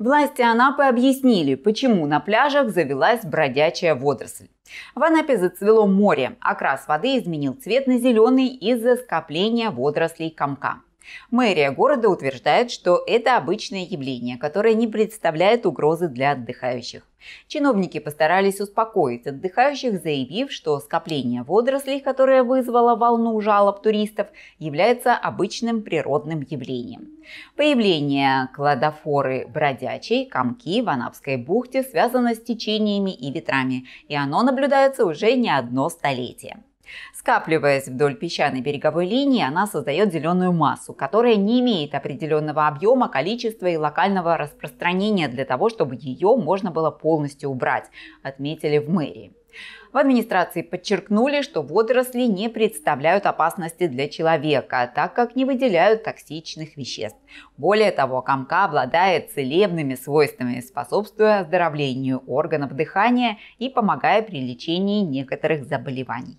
Власти Анапы объяснили, почему на пляжах завелась бродячая водоросль. В Анапе зацвело море. Окрас воды изменил цвет на зеленый из-за скопления водорослей комка. Мэрия города утверждает, что это обычное явление, которое не представляет угрозы для отдыхающих. Чиновники постарались успокоить отдыхающих, заявив, что скопление водорослей, которое вызвало волну жалоб туристов, является обычным природным явлением. Появление кладофоры бродячей, комки в Анапской бухте связано с течениями и ветрами, и оно наблюдается уже не одно столетие. Скапливаясь вдоль песчаной береговой линии, она создает зеленую массу, которая не имеет определенного объема, количества и локального распространения для того, чтобы ее можно было полностью убрать, отметили в мэрии. В администрации подчеркнули, что водоросли не представляют опасности для человека, так как не выделяют токсичных веществ. Более того, комка обладает целебными свойствами, способствуя оздоровлению органов дыхания и помогая при лечении некоторых заболеваний.